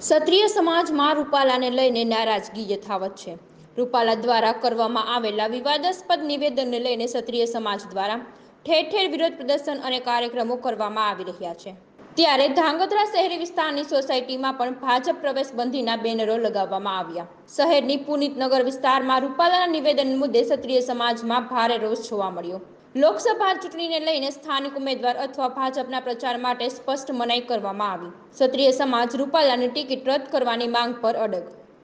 ક્ષત્રિય સમાજમાં રૂપાલાને લઈને નારાજગી યથાવત છે રૂપાલા દ્વારા કરવામાં આવેલા વિવાદાસ્પદ નિવેદનને લઈને ક્ષત્રિય સમાજ દ્વારા ઠેર ઠેર વિરોધ પ્રદર્શન અને કાર્યક્રમો કરવામાં આવી રહ્યા છે ત્યારે ધાંગધ્રા શહેરી વિસ્તારની સોસાયટીમાં પણ ભાજપ પ્રવેશ બંધીના બેનરો લગાવવામાં આવ્યા શહેરની પુનિત નગર વિસ્તારમાં રૂપાલાના નિવેદન મુદ્દે ક્ષત્રિય સમાજમાં ભારે રોષ જોવા મળ્યો લોકસભા ચૂંટણીને લઈને સ્થાનિક ઉમેદવાર અથવા ભાજપના પ્રચાર માટે સ્પષ્ટ મનાઈ કરવામાં આવી ક્ષત્રિય સમાજ રૂપાલાની ટિકિટ રદ કરવાની માંગ પર અડગ